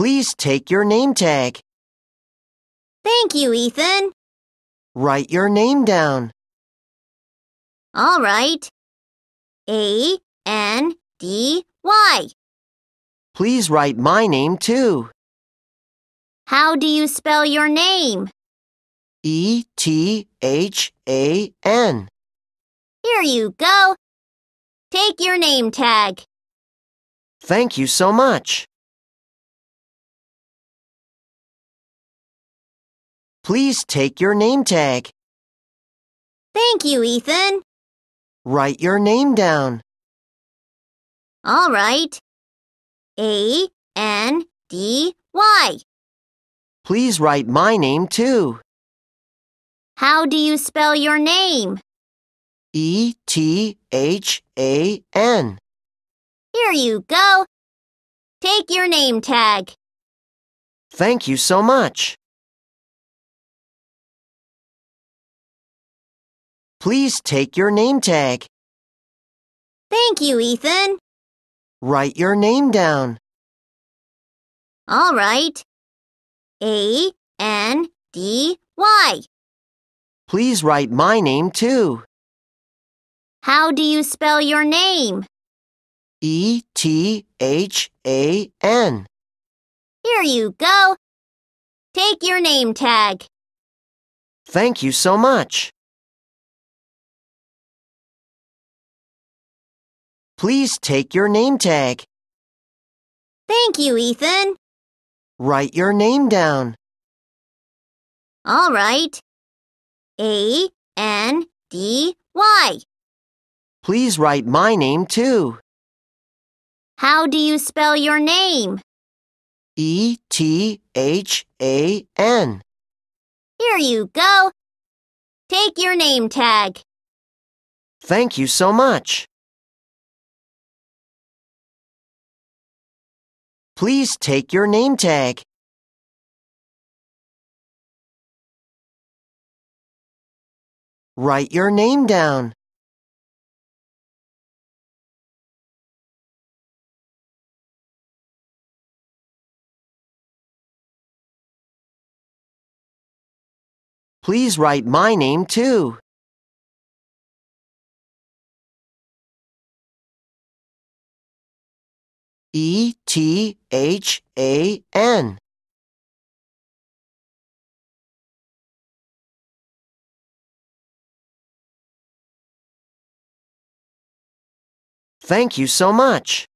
Please take your name tag. Thank you, Ethan. Write your name down. All right. A N D Y. Please write my name too. How do you spell your name? E T H A N. Here you go. Take your name tag. Thank you so much. Please take your name tag. Thank you, Ethan. Write your name down. All right. A N D Y. Please write my name too. How do you spell your name? E T H A N. Here you go. Take your name tag. Thank you so much. Please take your name tag. Thank you, Ethan. Write your name down. All right. A N D Y. Please write my name too. How do you spell your name? E T H A N. Here you go. Take your name tag. Thank you so much. Please take your name tag. Thank you, Ethan. Write your name down. All right. A N D Y. Please write my name too. How do you spell your name? E T H A N. Here you go. Take your name tag. Thank you so much. Please take your name tag. Write your name down. Please write my name too. E T H A N. Thank you so much.